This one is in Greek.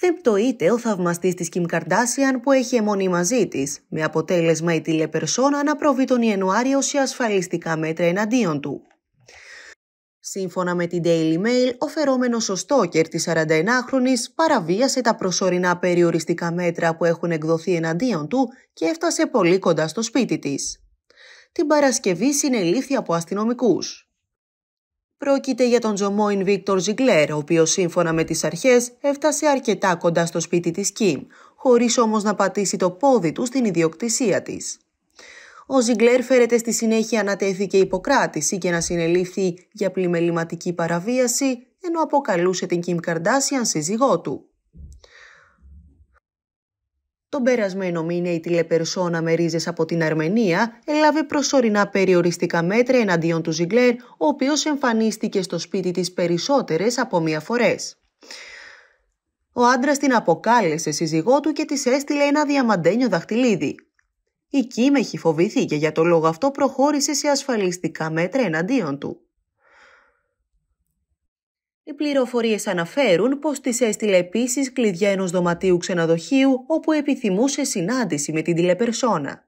δεν πτωείται ο θαυμαστής της Kim που έχει αιμονή μαζί της, με αποτέλεσμα η τηλεπερσόνα να προβεί τον Ιανουάριο σε ασφαλιστικά μέτρα εναντίον του. Σύμφωνα με την Daily Mail, ο φερόμενος ο Στόκερ της 41χρονης παραβίασε τα προσωρινά περιοριστικά μέτρα που έχουν εκδοθεί εναντίον του και έφτασε πολύ κοντά στο σπίτι της. Την Παρασκευή συνελήφθη από αστυνομικούς. Πρόκειται για τον Τζομόιν Βίκτορ Ζιγκλέρ, ο οποίος σύμφωνα με τις αρχές έφτασε αρκετά κοντά στο σπίτι της Κιμ, χωρίς όμως να πατήσει το πόδι του στην ιδιοκτησία της. Ο Ζιγκλέρ φέρεται στη συνέχεια να τέθηκε υποκράτηση και να συνελήφθη για πλημεληματική παραβίαση, ενώ αποκαλούσε την Κιμ Καρντάσιαν σύζυγό του. Τον περασμένο μήνα η τηλεπερσόνα με ρίζες από την Αρμενία έλαβε προσωρινά περιοριστικά μέτρα εναντίον του Ζιγκλέρ, ο οποίος εμφανίστηκε στο σπίτι της περισσότερες από μία φορές. Ο άντρας την αποκάλεσε σύζυγό του και της έστειλε ένα διαμαντένιο δαχτυλίδι. Η κίμεχη φοβηθήκε για το λόγο αυτό προχώρησε σε ασφαλιστικά μέτρα εναντίον του. Οι πληροφορίες αναφέρουν πως της έστειλε επίσης κλειδιά ενός δωματίου ξενοδοχείου όπου επιθυμούσε συνάντηση με την τηλεπερσόνα.